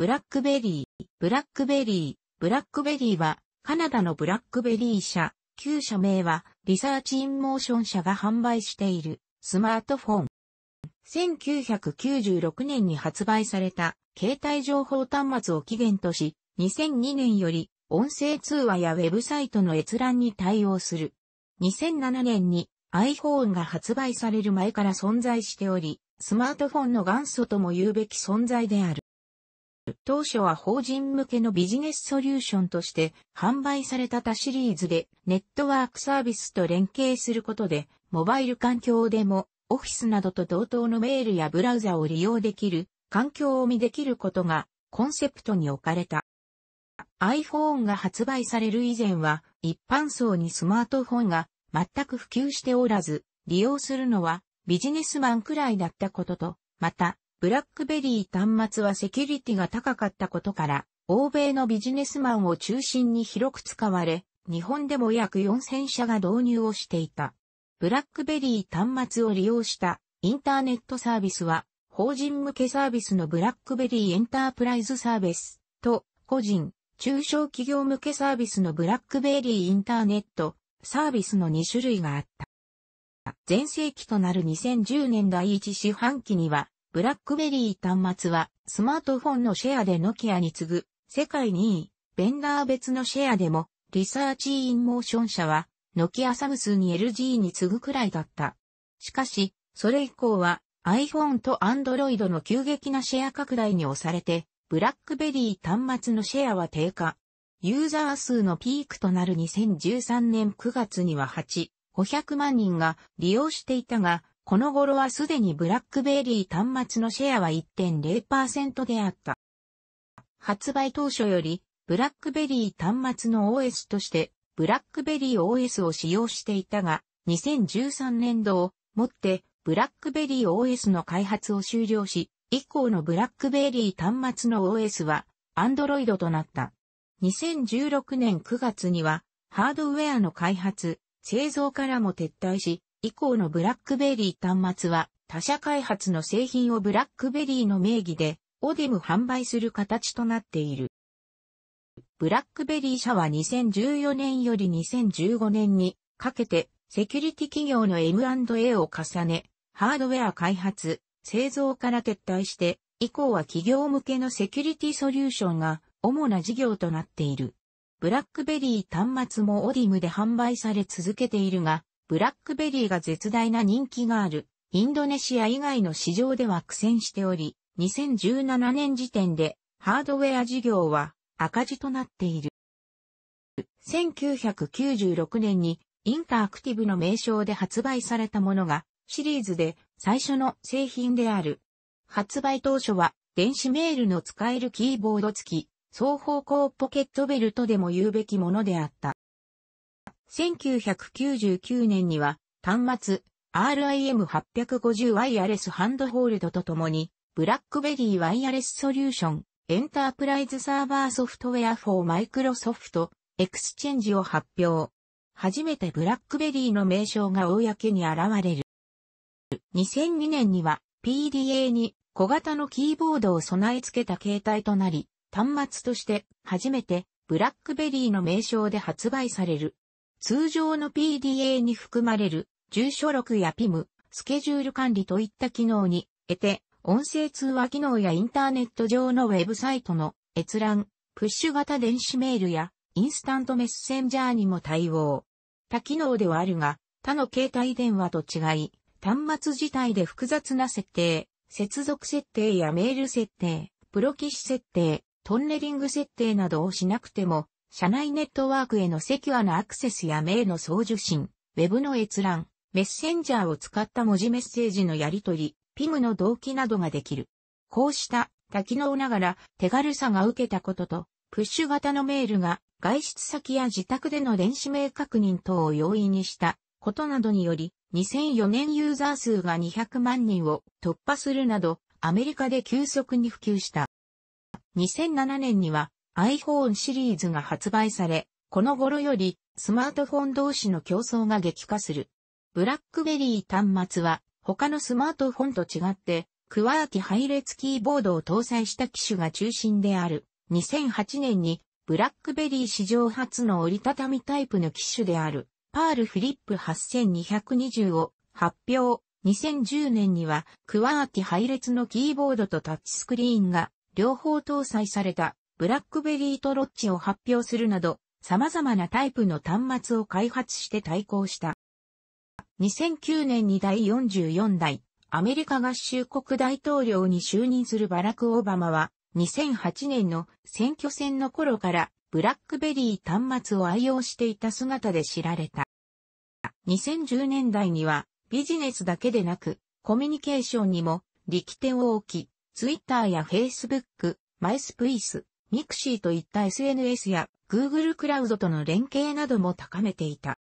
ブラックベリー、ブラックベリー、ブラックベリーは、カナダのブラックベリー社、旧社名は、リサーチインモーション社が販売している、スマートフォン。1996年に発売された、携帯情報端末を起源とし、2002年より、音声通話やウェブサイトの閲覧に対応する。2007年に iPhone が発売される前から存在しており、スマートフォンの元祖とも言うべき存在である。当初は法人向けのビジネスソリューションとして販売された他シリーズでネットワークサービスと連携することでモバイル環境でもオフィスなどと同等のメールやブラウザを利用できる環境を見できることがコンセプトに置かれた。iPhone が発売される以前は一般層にスマートフォンが全く普及しておらず利用するのはビジネスマンくらいだったことと、またブラックベリー端末はセキュリティが高かったことから、欧米のビジネスマンを中心に広く使われ、日本でも約4000社が導入をしていた。ブラックベリー端末を利用したインターネットサービスは、法人向けサービスのブラックベリーエンタープライズサービスと、個人、中小企業向けサービスのブラックベリーインターネットサービスの2種類があった。前世紀となる2010年第1四半期には、ブラックベリー端末はスマートフォンのシェアでノキアに次ぐ世界2位、ベンダー別のシェアでもリサーチインモーション社はノキアサムスに LG に次ぐくらいだった。しかし、それ以降は iPhone と Android の急激なシェア拡大に押されて、ブラックベリー端末のシェアは低下。ユーザー数のピークとなる2013年9月には8、500万人が利用していたが、この頃はすでにブラックベリー端末のシェアは1.0%であった。発売当初より、ブラックベリー端末の OS として、ブラックベリー OS を使用していたが、2013年度をもって、ブラックベリー OS の開発を終了し、以降のブラックベリー端末の OS は、Android となった。2016年9月には、ハードウェアの開発、製造からも撤退し、以降のブラックベリー端末は他社開発の製品をブラックベリーの名義でオディム販売する形となっている。ブラックベリー社は2014年より2015年にかけてセキュリティ企業の M&A を重ね、ハードウェア開発、製造から撤退して、以降は企業向けのセキュリティソリューションが主な事業となっている。ブラックベリー端末もオディムで販売され続けているが、ブラックベリーが絶大な人気がある、インドネシア以外の市場では苦戦しており、2017年時点でハードウェア事業は赤字となっている。1996年にインタアクティブの名称で発売されたものがシリーズで最初の製品である。発売当初は電子メールの使えるキーボード付き双方向ポケットベルトでも言うべきものであった。1999年には端末 RIM850 ワイヤレスハンドホールドとともにブラックベリーワイヤレスソリューションエンタープライズサーバーソフトウェアフォーマイクロソフトエクスチェンジを発表。初めてブラックベリーの名称が公に現れる。2002年には PDA に小型のキーボードを備え付けた携帯となり、端末として初めてブラックベリーの名称で発売される。通常の PDA に含まれる住所録や PIM、スケジュール管理といった機能に得て、音声通話機能やインターネット上のウェブサイトの閲覧、プッシュ型電子メールやインスタントメッセンジャーにも対応。他機能ではあるが、他の携帯電話と違い、端末自体で複雑な設定、接続設定やメール設定、プロキシ設定、トンネリング設定などをしなくても社内ネットワークへのセキュアなアクセスや名の送受信、ウェブの閲覧、メッセンジャーを使った文字メッセージのやり取り、ピ m の同期などができる。こうした多機能ながら手軽さが受けたことと、プッシュ型のメールが外出先や自宅での電子名確認等を容易にしたことなどにより、2004年ユーザー数が200万人を突破するなど、アメリカで急速に普及した。2007年には iPhone シリーズが発売され、この頃よりスマートフォン同士の競争が激化する。ブラックベリー端末は他のスマートフォンと違って、クワーティ配列キーボードを搭載した機種が中心である。2008年にブラックベリー史上初の折りたたみタイプの機種であるパールフリップ8220を発表。2010年にはクワーティ配列のキーボードとタッチスクリーンが両方搭載されたブラックベリートロッチを発表するなど、様々なタイプの端末を開発して対抗した。2009年に第44代アメリカ合衆国大統領に就任するバラク・オバマは、2008年の選挙戦の頃からブラックベリー端末を愛用していた姿で知られた。2010年代にはビジネスだけでなくコミュニケーションにも力点を置き、ツイッターやフェイスブック、マイスプイス、ミクシーといった SNS や Google クラウドとの連携なども高めていた。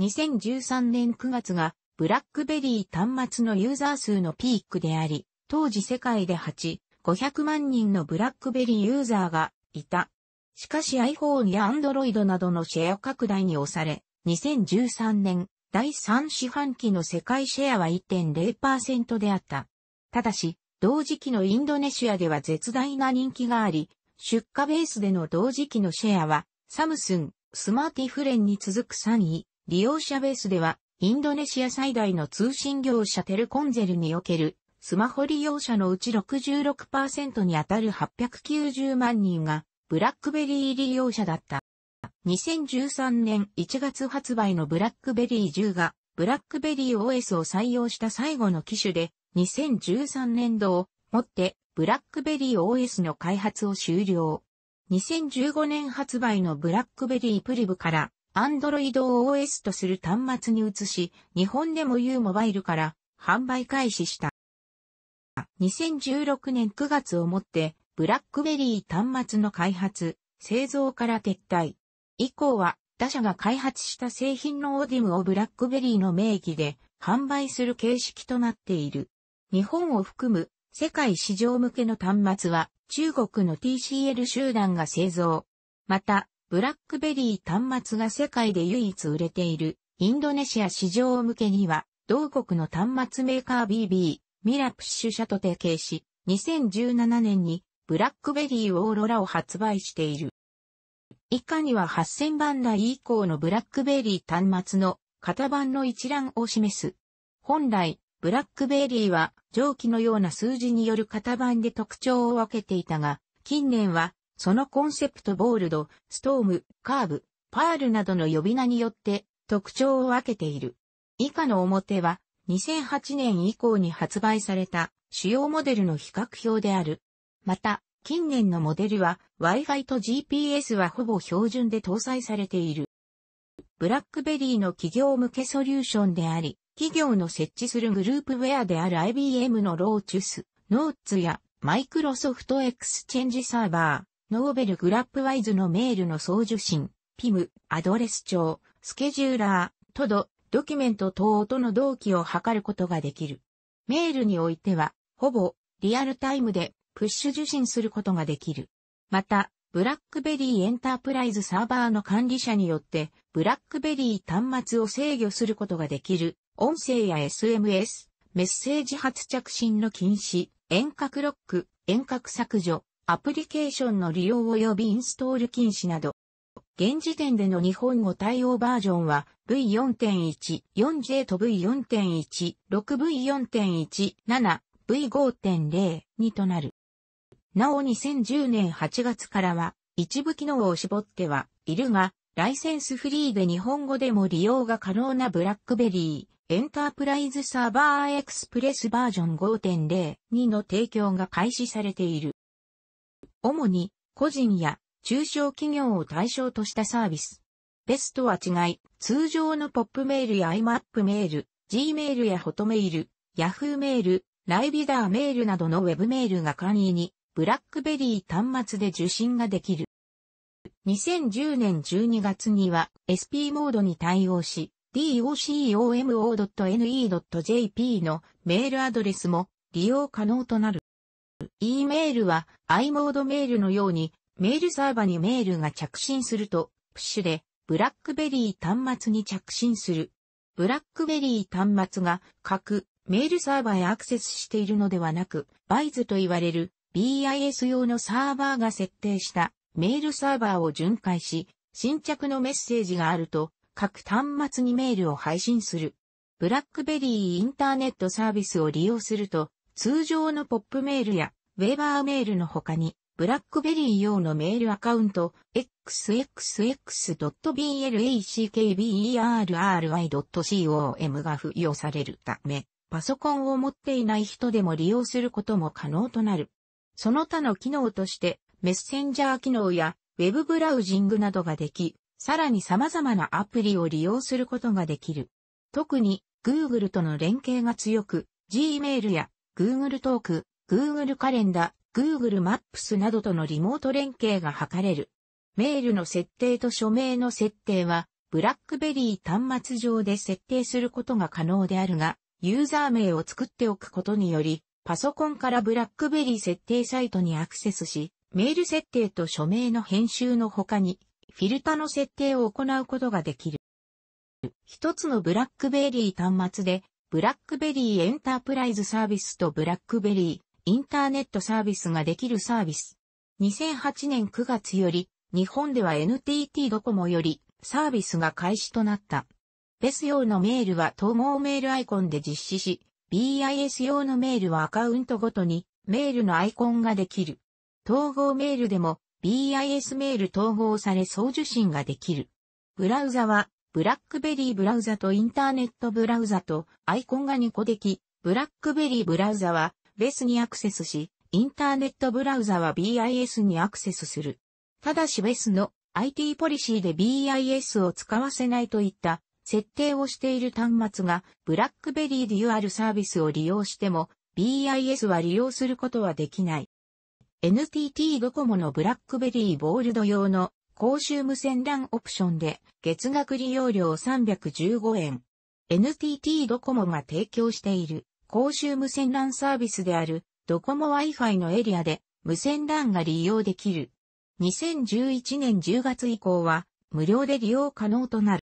2013年9月がブラックベリー端末のユーザー数のピークであり、当時世界で8、500万人のブラックベリーユーザーがいた。しかし iPhone や Android などのシェア拡大に押され、2013年第3四半期の世界シェアは1.0%であった。ただし、同時期のインドネシアでは絶大な人気があり、出荷ベースでの同時期のシェアは、サムスン、スマーティフレンに続く3位、利用者ベースでは、インドネシア最大の通信業者テルコンゼルにおける、スマホ利用者のうち66%にあたる890万人が、ブラックベリー利用者だった。2013年1月発売のブラックベリー10が、ブラックベリー OS を採用した最後の機種で、2013年度をもってブラックベリー OS の開発を終了。2015年発売のブラックベリープリブから Android を OS とする端末に移し、日本でも U モバイルから販売開始した。2016年9月をもってブラックベリー端末の開発、製造から撤退。以降は他社が開発した製品のオーディムをブラックベリーの名義で販売する形式となっている。日本を含む世界市場向けの端末は中国の TCL 集団が製造。また、ブラックベリー端末が世界で唯一売れているインドネシア市場向けには同国の端末メーカー BB、ミラプッシュ社と提携し、2017年にブラックベリーオーロラを発売している。以下には8000番台以降のブラックベリー端末の型番の一覧を示す。本来、ブラックベリーは蒸気のような数字による型番で特徴を分けていたが、近年はそのコンセプトボールド、ストーム、カーブ、パールなどの呼び名によって特徴を分けている。以下の表は2008年以降に発売された主要モデルの比較表である。また、近年のモデルは Wi-Fi と GPS はほぼ標準で搭載されている。ブラックベリーの企業向けソリューションであり、企業の設置するグループウェアである IBM のローチュス、ノーツやマイクロソフトエクスチェンジサーバー、ノーベルグラップワイズのメールの送受信、PIM、アドレス帳、スケジューラー、トド、ドキュメント等との同期を図ることができる。メールにおいては、ほぼリアルタイムでプッシュ受信することができる。また、ブラックベリーエンタープライズサーバーの管理者によって、ブラックベリー端末を制御することができる、音声や SMS、メッセージ発着信の禁止、遠隔ロック、遠隔削除、アプリケーションの利用及びインストール禁止など。現時点での日本語対応バージョンは V4.1、4J と V4.1、6V4.1、7、V5.0 にとなる。なお2010年8月からは、一部機能を絞ってはいるが、ライセンスフリーで日本語でも利用が可能なブラックベリーエンタープライズサーバーエクスプレスバージョン5.02の提供が開始されている。主に個人や中小企業を対象としたサービス。ベストは違い、通常のポップメールや IMAP メール、Gmail やホトメール、Yahoo メール、ライビダーメールなどのウェブメールが簡易にブラックベリー端末で受信ができる。2010年12月には SP モードに対応し、docomo.ne.jp のメールアドレスも利用可能となる。e メールは i モードメールのようにメールサーバにメールが着信するとプッシュでブラックベリー端末に着信する。ブラックベリー端末が各メールサーバへアクセスしているのではなく、バイズと言われる BIS 用のサーバーが設定したメールサーバーを巡回し、新着のメッセージがあると、各端末にメールを配信する。ブラックベリーインターネットサービスを利用すると、通常のポップメールやウェバーメールの他に、ブラックベリー用のメールアカウント、xxx.blackberry.com が付与されるため、パソコンを持っていない人でも利用することも可能となる。その他の機能として、メッセンジャー機能や、ウェブブラウジングなどができ、さらに様々なアプリを利用することができる。特に Google との連携が強く、Gmail や Google トーク、Google カレンダ、ー、Google マップスなどとのリモート連携が図れる。メールの設定と署名の設定は、ブラックベリー端末上で設定することが可能であるが、ユーザー名を作っておくことにより、パソコンからブラックベリー設定サイトにアクセスし、メール設定と署名の編集の他に、フィルタの設定を行うことができる。一つのブラックベリー端末で、ブラックベリーエンタープライズサービスとブラックベリーインターネットサービスができるサービス。2008年9月より、日本では NTT ドコモよりサービスが開始となった。ベス用のメールは統合メールアイコンで実施し、BIS 用のメールはアカウントごとにメールのアイコンができる。統合メールでも BIS メール統合され送受信ができる。ブラウザはブラックベリーブラウザとインターネットブラウザとアイコンが2個でき、ブラックベリーブラウザはベスにアクセスし、インターネットブラウザは BIS にアクセスする。ただしベスの IT ポリシーで BIS を使わせないといった設定をしている端末が BlackBerry デュアルサービスを利用しても BIS は利用することはできない。NTT ドコモの BlackBerry ボールド用の公衆無線 LAN オプションで月額利用料315円。NTT ドコモが提供している公衆無線 LAN サービスであるドコモ Wi-Fi のエリアで無線 LAN が利用できる。2011年10月以降は無料で利用可能となる。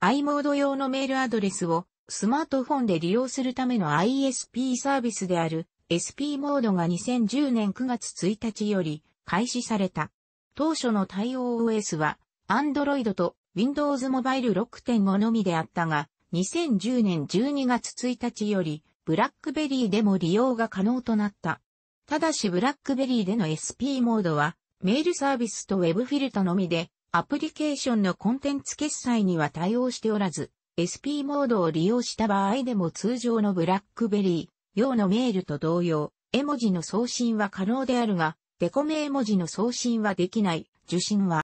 i モード用のメールアドレスをスマートフォンで利用するための ISP サービスである SP モードが2010年9月1日より開始された。当初の対応 OS は Android と Windows Mobile 6.5のみであったが、2010年12月1日より BlackBerry でも利用が可能となった。ただし BlackBerry での SP モードはメールサービスと Web フィルタのみでアプリケーションのコンテンツ決済には対応しておらず、SP モードを利用した場合でも通常のブラックベリー用のメールと同様、絵文字の送信は可能であるが、デコメ絵文字の送信はできない受信は、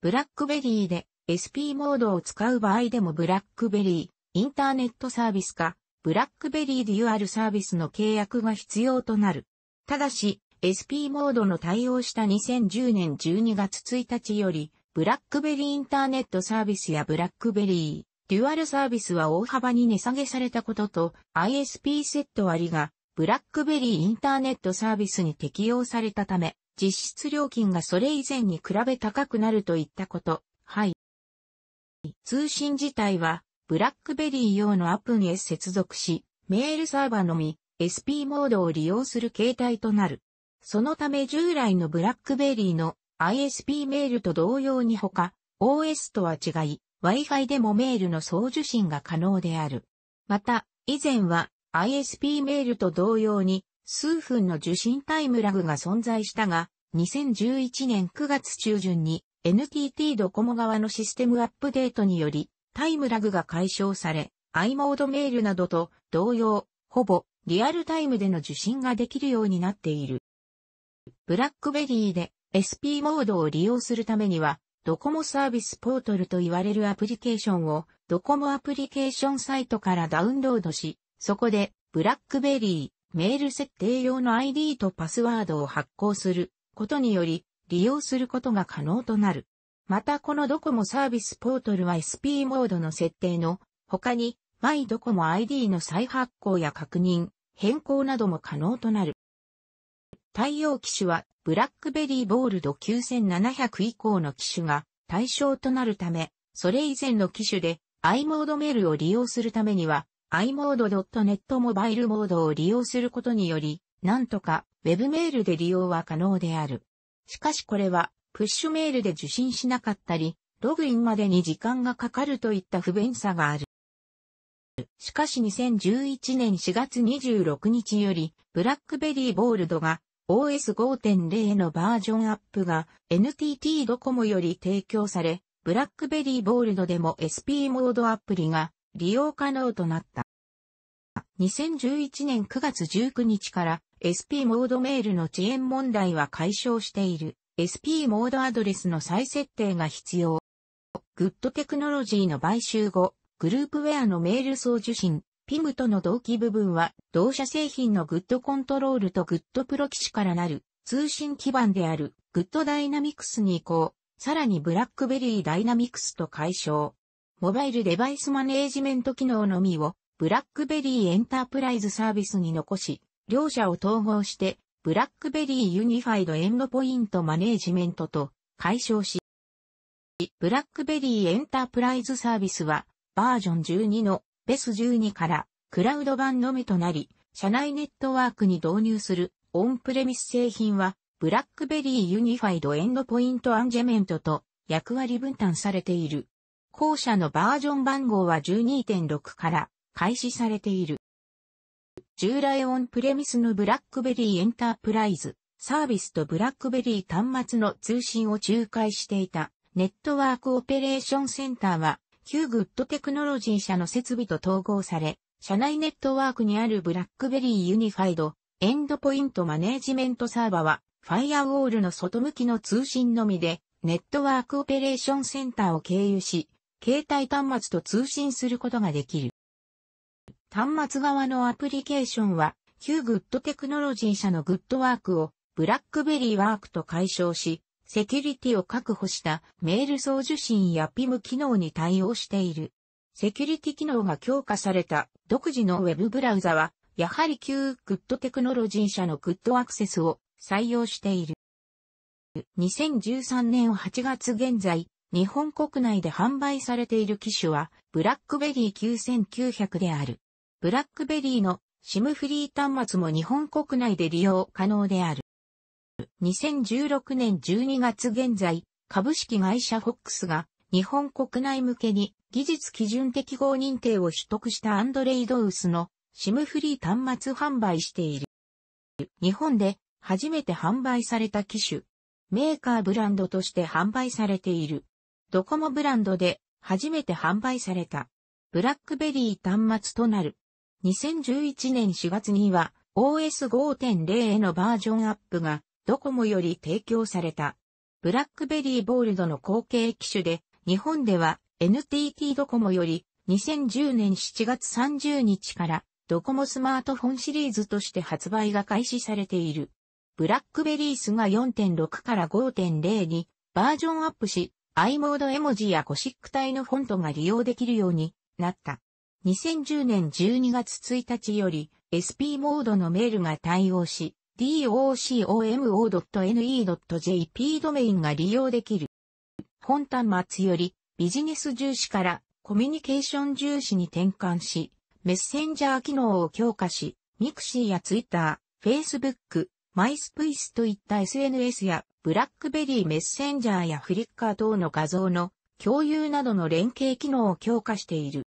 ブラックベリーで SP モードを使う場合でもブラックベリーインターネットサービスか、ブラックベリーデュアルサービスの契約が必要となる。ただし、SP モードの対応した2010年12月1日より、ブラックベリーインターネットサービスやブラックベリー、デュアルサービスは大幅に値下げされたことと ISP セット割がブラックベリーインターネットサービスに適用されたため、実質料金がそれ以前に比べ高くなるといったこと。はい。通信自体は、ブラックベリー用のアプンへ接続し、メールサーバーのみ、SP モードを利用する形態となる。そのため従来のブラックベリーの ISP メールと同様にほか、OS とは違い、Wi-Fi でもメールの送受信が可能である。また、以前は ISP メールと同様に数分の受信タイムラグが存在したが、2011年9月中旬に NTT ドコモ側のシステムアップデートによりタイムラグが解消され、i モードメールなどと同様、ほぼリアルタイムでの受信ができるようになっている。ブラックベリーで SP モードを利用するためには、ドコモサービスポートルと言われるアプリケーションをドコモアプリケーションサイトからダウンロードし、そこでブラックベリー、メール設定用の ID とパスワードを発行することにより利用することが可能となる。またこのドコモサービスポートルは SP モードの設定の他に、マイドコモ ID の再発行や確認、変更なども可能となる。対応機種はブラックベリーボールド9700以降の機種が対象となるため、それ以前の機種で i モードメールを利用するためには iMode.net モバイルモードを利用することにより、なんとか Web メールで利用は可能である。しかしこれはプッシュメールで受信しなかったり、ログインまでに時間がかかるといった不便さがある。しかし2011年4月26日より、ブラックベリーボールドが OS5.0 のバージョンアップが NTT ドコモより提供され、ブラックベリーボールドでも SP モードアプリが利用可能となった。2011年9月19日から SP モードメールの遅延問題は解消している SP モードアドレスの再設定が必要。グッドテクノロジーの買収後、グループウェアのメール送受信、ピムとの同期部分は、同社製品のグッドコントロールとグッドプロ機種からなる通信基盤であるグッドダイナミクスに移行、さらにブラックベリーダイナミクスと解消。モバイルデバイスマネージメント機能のみをブラックベリーエンタープライズサービスに残し、両社を統合して、ブラックベリーユニファイドエンドポイントマネージメントと解消し、ブラックベリーエンタープライズサービスはバージョン12のベス12からクラウド版のみとなり、社内ネットワークに導入するオンプレミス製品は、ブラックベリーユニファイドエンドポイントアンジェメントと役割分担されている。後者のバージョン番号は12.6から開始されている。従来オンプレミスのブラックベリーエンタープライズサービスとブラックベリー端末の通信を仲介していたネットワークオペレーションセンターは旧グッドテクノロジー社の設備と統合され、社内ネットワークにあるブラックベリーユニファイドエンドポイントマネージメントサーバーは、ファイアウォールの外向きの通信のみで、ネットワークオペレーションセンターを経由し、携帯端末と通信することができる。端末側のアプリケーションは、旧グッドテクノロジー社のグッドワークを、ブラックベリーワークと解消し、セキュリティを確保したメール送受信や PIM 機能に対応している。セキュリティ機能が強化された独自のウェブブラウザは、やはり旧グッドテクノロジー社のグッドアクセスを採用している。2013年8月現在、日本国内で販売されている機種は、ブラックベリー9900である。ブラックベリーの SIM フリー端末も日本国内で利用可能である。2016年12月現在、株式会社フォックスが日本国内向けに技術基準適合認定を取得したアンドレイドウスの SIM フリー端末販売している。日本で初めて販売された機種。メーカーブランドとして販売されている。ドコモブランドで初めて販売された。ブラックベリー端末となる。2011年4月には OS5.0 へのバージョンアップがドコモより提供された。ブラックベリーボールドの後継機種で、日本では NTT ドコモより2010年7月30日からドコモスマートフォンシリーズとして発売が開始されている。ブラックベリースが4.6から5.0にバージョンアップし、i モード絵文字やゴシック体のフォントが利用できるようになった。2010年12月1日より SP モードのメールが対応し、docomo.ne.jp ドメインが利用できる。本端末よりビジネス重視からコミュニケーション重視に転換し、メッセンジャー機能を強化し、ミクシーやツイッター、フェイスブック、マイスプイスといった SNS やブラックベリーメッセンジャーやフリッカー等の画像の共有などの連携機能を強化している。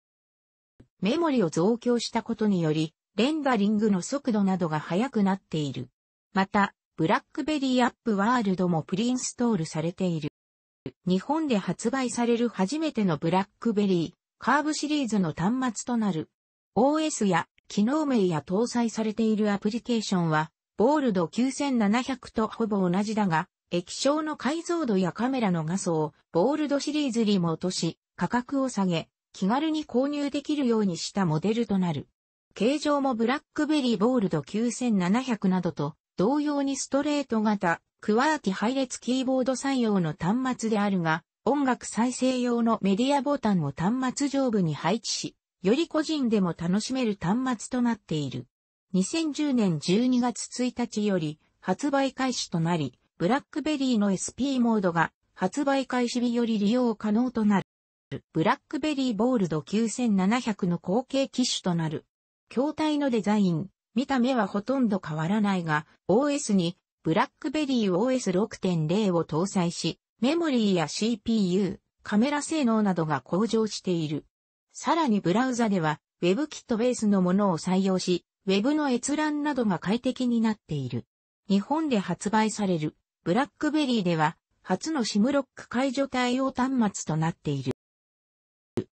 メモリを増強したことにより、レンダリングの速度などが速くなっている。また、ブラックベリーアップワールドもプリインストールされている。日本で発売される初めてのブラックベリー、カーブシリーズの端末となる。OS や機能名や搭載されているアプリケーションは、ボールド9700とほぼ同じだが、液晶の解像度やカメラの画素をボールドシリーズにも落とし、価格を下げ、気軽に購入できるようにしたモデルとなる。形状もブラックベリーボールド9700などと同様にストレート型、クワーティ配列キーボード採用の端末であるが、音楽再生用のメディアボタンを端末上部に配置し、より個人でも楽しめる端末となっている。2010年12月1日より発売開始となり、ブラックベリーの SP モードが発売開始日より利用可能となる。ブラックベリーボールド9700の後継機種となる。筐体のデザイン、見た目はほとんど変わらないが、OS にブラックベリー OS6.0 を搭載し、メモリーや CPU、カメラ性能などが向上している。さらにブラウザでは WebKit ベースのものを採用し、Web の閲覧などが快適になっている。日本で発売されるブラックベリーでは、初の SIM ロック解除対応端末となっている。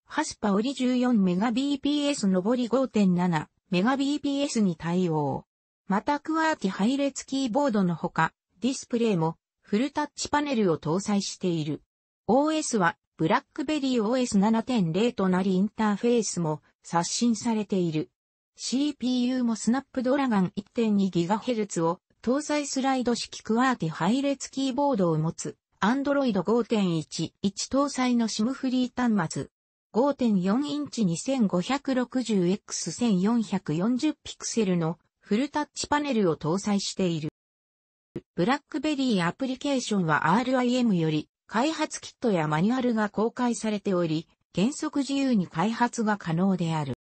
ハスパオり 14Mbps 上り5.7、メガ BPS に対応。またクワーティ配列キーボードのほか、ディスプレイもフルタッチパネルを搭載している。OS はブラックベリー OS7.0 となりインターフェースも刷新されている。CPU もスナップドラガン 1.2GHz を搭載スライド式クワーティ配列キーボードを持つ Android 5.11搭載の SIM フリー端末。5.4インチ 2560x1440 ピクセルのフルタッチパネルを搭載している。ブラックベリーアプリケーションは RIM より開発キットやマニュアルが公開されており、原則自由に開発が可能である。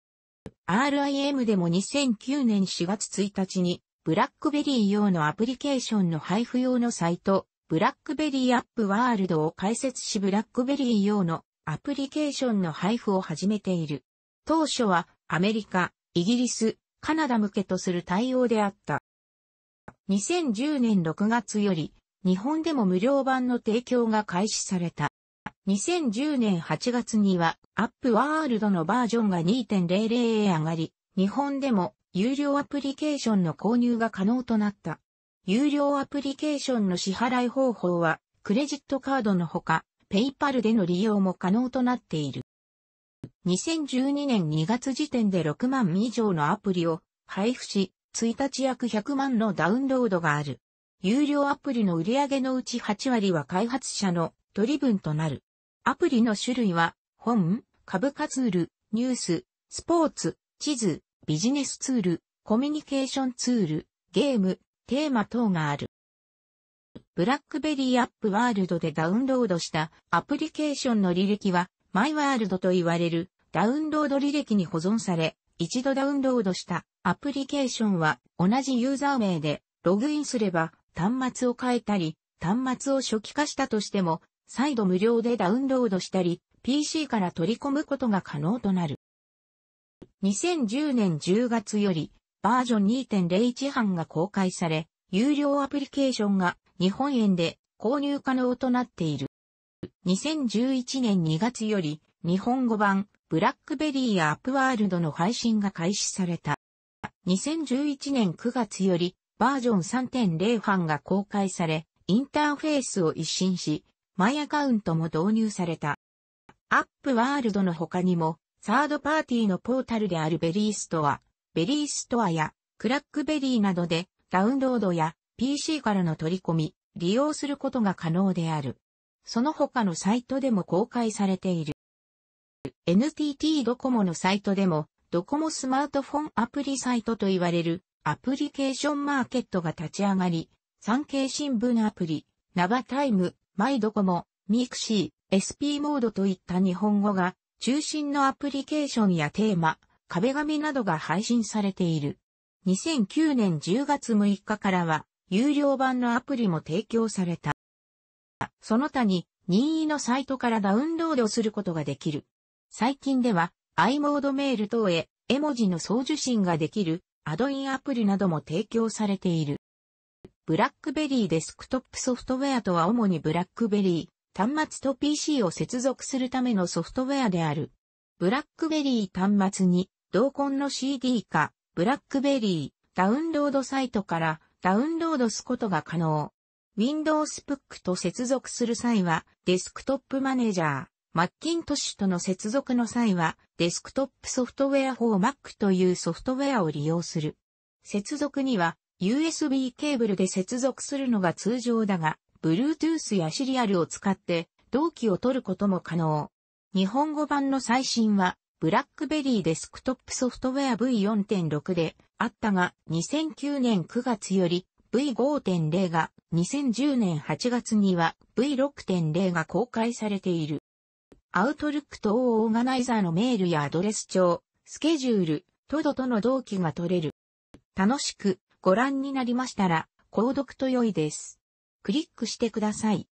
RIM でも2009年4月1日に、ブラックベリー用のアプリケーションの配布用のサイト、ブラックベリーアップワールドを開設しブラックベリー用のアプリケーションの配布を始めている。当初はアメリカ、イギリス、カナダ向けとする対応であった。2010年6月より日本でも無料版の提供が開始された。2010年8月にはアップワールドのバージョンが2.00へ上がり、日本でも有料アプリケーションの購入が可能となった。有料アプリケーションの支払い方法はクレジットカードのほかペイパルでの利用も可能となっている。2012年2月時点で6万以上のアプリを配布し、1日約100万のダウンロードがある。有料アプリの売り上げのうち8割は開発者の取り分となる。アプリの種類は、本、株価ツール、ニュース、スポーツ、地図、ビジネスツール、コミュニケーションツール、ゲーム、テーマ等がある。ブラックベリーアップワールドでダウンロードしたアプリケーションの履歴は、マイワールドと言われるダウンロード履歴に保存され、一度ダウンロードしたアプリケーションは同じユーザー名でログインすれば端末を変えたり、端末を初期化したとしても、再度無料でダウンロードしたり、PC から取り込むことが可能となる。2010年10月よりバージョン2.01版が公開され、有料アプリケーションが日本円で購入可能となっている。2011年2月より日本語版ブラックベリーやアップワールドの配信が開始された。2011年9月よりバージョン3.0版が公開され、インターフェースを一新し、マイアカウントも導入された。アップワールドの他にも、サードパーティーのポータルであるベリーストア、ベリーストアやクラックベリーなどでダウンロードや PC からの取り込み、利用することが可能である。その他のサイトでも公開されている。NTT ドコモのサイトでも、ドコモスマートフォンアプリサイトと言われるアプリケーションマーケットが立ち上がり、産経新聞アプリ、ナバタイム、マイドコモ、ミクシー、SP モードといった日本語が中心のアプリケーションやテーマ、壁紙などが配信されている。2009年10月6日からは、有料版のアプリも提供された。その他に、任意のサイトからダウンロードすることができる。最近では、i モードメール等へ、絵文字の送受信ができる、アドインアプリなども提供されている。ブラックベリーデスクトップソフトウェアとは主にブラックベリー、端末と PC を接続するためのソフトウェアである。ブラックベリー端末に、同梱の CD 化、ブラックベリー、ダウンロードサイトからダウンロードすことが可能。Windows Book と接続する際は、デスクトップマネージャー、マッキントッシュとの接続の際は、デスクトップソフトウェア for Mac というソフトウェアを利用する。接続には、USB ケーブルで接続するのが通常だが、Bluetooth やシリアルを使って、同期を取ることも可能。日本語版の最新は、ブラックベリーデスクトップソフトウェア V4.6 であったが、2009年9月より V5.0 が、2010年8月には V6.0 が公開されている。アウトルック等オーガナイザーのメールやアドレス帳、スケジュール、トドとの同期が取れる。楽しくご覧になりましたら、購読と良いです。クリックしてください。